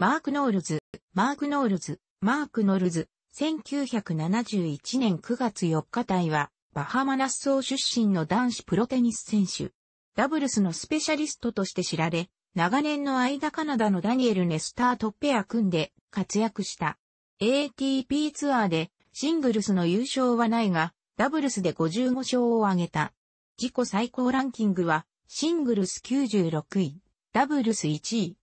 マーク・ノールズ、マーク・ノールズ、マーク・ノールズ、1971年9月4日隊は、バハマナッソー出身の男子プロテニス選手。ダブルスのスペシャリストとして知られ、長年の間カナダのダニエル・ネスターとペア組んで活躍した。ATP ツアーでシングルスの優勝はないが、ダブルスで55勝を挙げた。自己最高ランキングは、シングルス96位、ダブルス1位、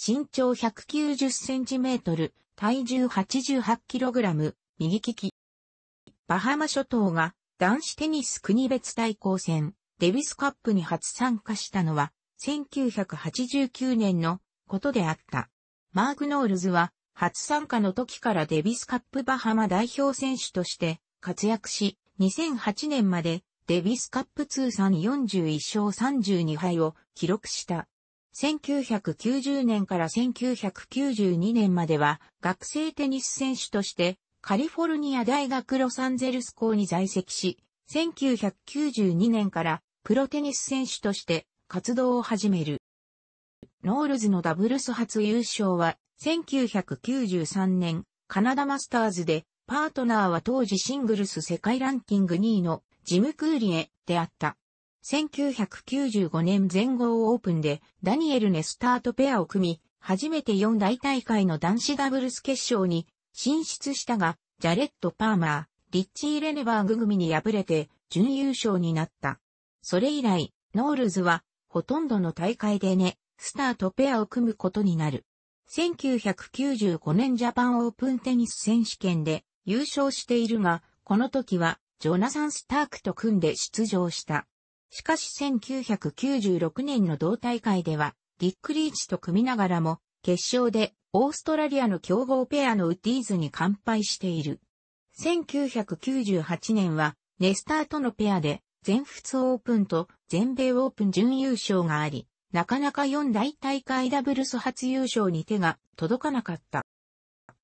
身長190センチメートル、体重88キログラム、右利き。バハマ諸島が男子テニス国別対抗戦、デビスカップに初参加したのは、1989年のことであった。マーク・ノールズは、初参加の時からデビスカップバハマ代表選手として活躍し、2008年までデビスカップ通算41勝32敗を記録した。1990年から1992年までは学生テニス選手としてカリフォルニア大学ロサンゼルス校に在籍し、1992年からプロテニス選手として活動を始める。ノールズのダブルス初優勝は1993年カナダマスターズでパートナーは当時シングルス世界ランキング2位のジム・クーリエであった。1995年全豪オープンでダニエル・ネスターとペアを組み、初めて4大大会の男子ダブルス決勝に進出したが、ジャレット・パーマー、リッチー・レネバーグ組に敗れて準優勝になった。それ以来、ノールズはほとんどの大会でね、スターとペアを組むことになる。1995年ジャパンオープンテニス選手権で優勝しているが、この時はジョナサン・スタークと組んで出場した。しかし1996年の同大会では、ディック・リーチと組みながらも、決勝でオーストラリアの強豪ペアのウッディーズに完敗している。1998年は、ネスターとのペアで、全仏オープンと全米オープン準優勝があり、なかなか四大大会ダブルス初優勝に手が届かなかった。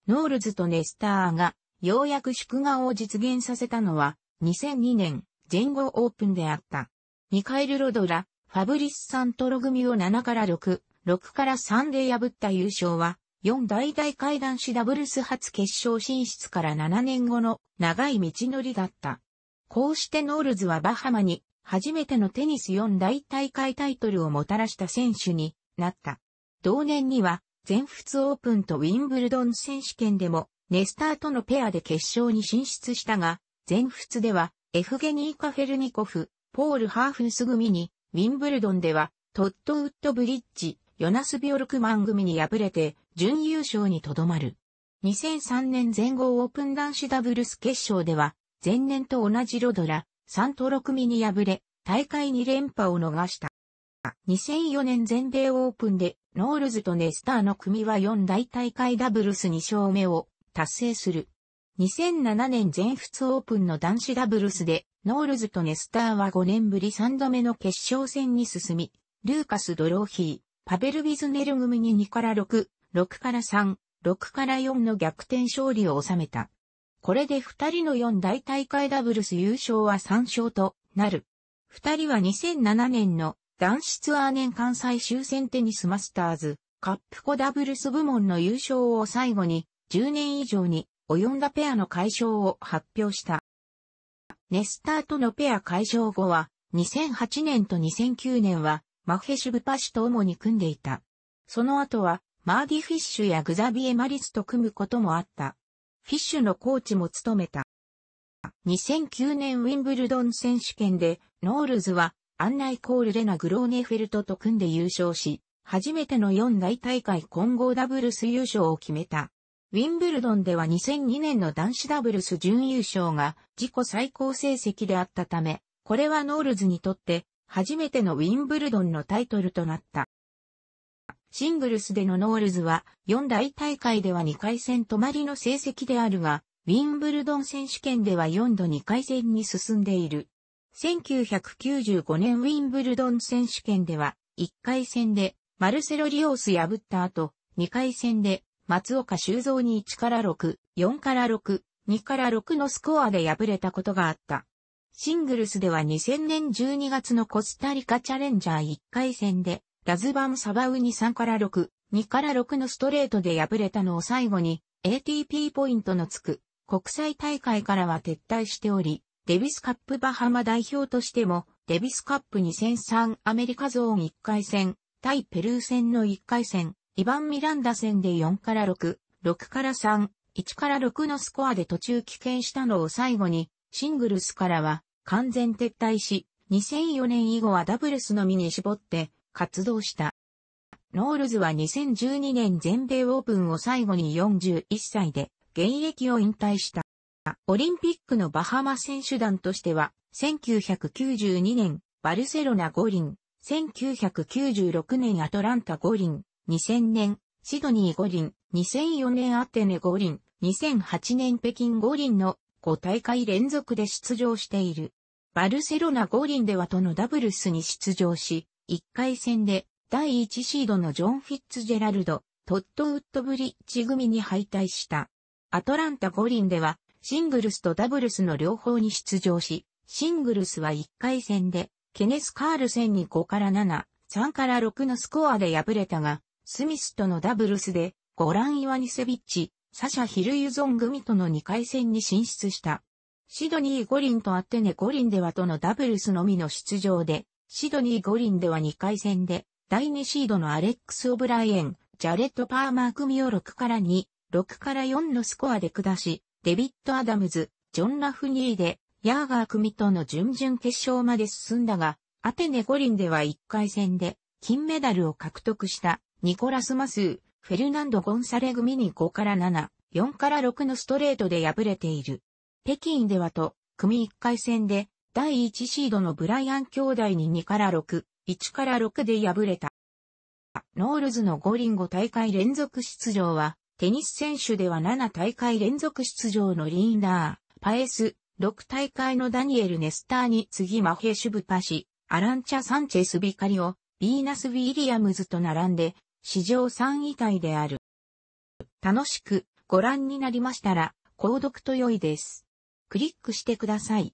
ノールズとネスターがようやく祝賀を実現させたのは2002年全豪オープンであった。ミカエル・ロドラ、ファブリス・サントロ組を7から6、6から3で破った優勝は、4大大会男子ダブルス初決勝進出から7年後の長い道のりだった。こうしてノールズはバハマに初めてのテニス4大大会タイトルをもたらした選手になった。同年には全仏オープンとウィンブルドン選手権でもネスターとのペアで決勝に進出したが、全仏ではエフゲニー・カフェルニコフ、ポール・ハーフンス組に、ウィンブルドンでは、トットウッドブリッジ、ヨナス・ビオルクマン組に敗れて、準優勝にとどまる。2003年全豪オープン男子ダブルス決勝では、前年と同じロドラ、サントロ組に敗れ、大会2連覇を逃した。2004年全米オープンで、ノールズとネスターの組は4大大会ダブルス2勝目を達成する。2007年全仏オープンの男子ダブルスで、ノールズとネスターは5年ぶり3度目の決勝戦に進み、ルーカス・ドローヒー、パベル・ビズネル組に2から6、6から3、6から4の逆転勝利を収めた。これで2人の4大大会ダブルス優勝は3勝となる。2人は2007年の男子ツアー年間最終戦テニスマスターズ、カップコダブルス部門の優勝を最後に、10年以上に及んだペアの解消を発表した。ネスターとのペア解消後は、2008年と2009年は、マフェシュブパュと主に組んでいた。その後は、マーディ・フィッシュやグザビエ・マリスと組むこともあった。フィッシュのコーチも務めた。2009年ウィンブルドン選手権で、ノールズは、アンナイコールレナ・グローネフェルトと組んで優勝し、初めての4大大会混合ダブルス優勝を決めた。ウィンブルドンでは2002年の男子ダブルス準優勝が自己最高成績であったため、これはノールズにとって初めてのウィンブルドンのタイトルとなった。シングルスでのノールズは4大大会では2回戦止まりの成績であるが、ウィンブルドン選手権では4度2回戦に進んでいる。1995年ウィンブルドン選手権では1回戦でマルセロ・リオース破った後、2回戦で松岡修造に1から6、4から6、2から6のスコアで敗れたことがあった。シングルスでは2000年12月のコスタリカチャレンジャー1回戦で、ラズバン・サバウに3から6、2から6のストレートで敗れたのを最後に、ATP ポイントのつく、国際大会からは撤退しており、デビスカップバハマ代表としても、デビスカップ2003アメリカゾーン1回戦、対ペルー戦の1回戦、2番ミランダ戦で4から6、6から3、1から6のスコアで途中棄権したのを最後に、シングルスからは完全撤退し、2004年以後はダブルスのみに絞って活動した。ノールズは2012年全米オープンを最後に41歳で現役を引退した。オリンピックのバハマ選手団としては、1992年バルセロナ五輪、1996年アトランタ五輪、2000年、シドニー五輪、2004年アテネ五輪、2008年北京五輪の5大会連続で出場している。バルセロナ五輪ではとのダブルスに出場し、1回戦で第1シードのジョン・フィッツジェラルド、トット・ウッドブリッジ組に敗退した。アトランタ五輪ではシングルスとダブルスの両方に出場し、シングルスは1回戦でケネス・カールセンに5から7、3から6のスコアで敗れたが、スミスとのダブルスで、ゴラン・イワニセビッチ、サシャ・ヒルユゾン組との2回戦に進出した。シドニー五輪とアテネ五輪ではとのダブルスのみの出場で、シドニー五輪では2回戦で、第2シードのアレックス・オブライエン、ジャレット・パーマー組を6から2、6から4のスコアで下し、デビッド・アダムズ、ジョン・ラフニーで、ヤーガー組との準々決勝まで進んだが、アテネ五輪では1回戦で、金メダルを獲得したニコラス・マスー、フェルナンド・ゴンサレグミに5から7、4から6のストレートで敗れている。北京ではと、組1回戦で、第1シードのブライアン兄弟に2から6、1から6で敗れた。ノールズの五リン大会連続出場は、テニス選手では7大会連続出場のリーナー、パエス、6大会のダニエル・ネスターに次マヘシュブパシ、アランチャ・サンチェス・ビカリオ、ビーナス・ウィリアムズと並んで、史上3位体である。楽しくご覧になりましたら、購読と良いです。クリックしてください。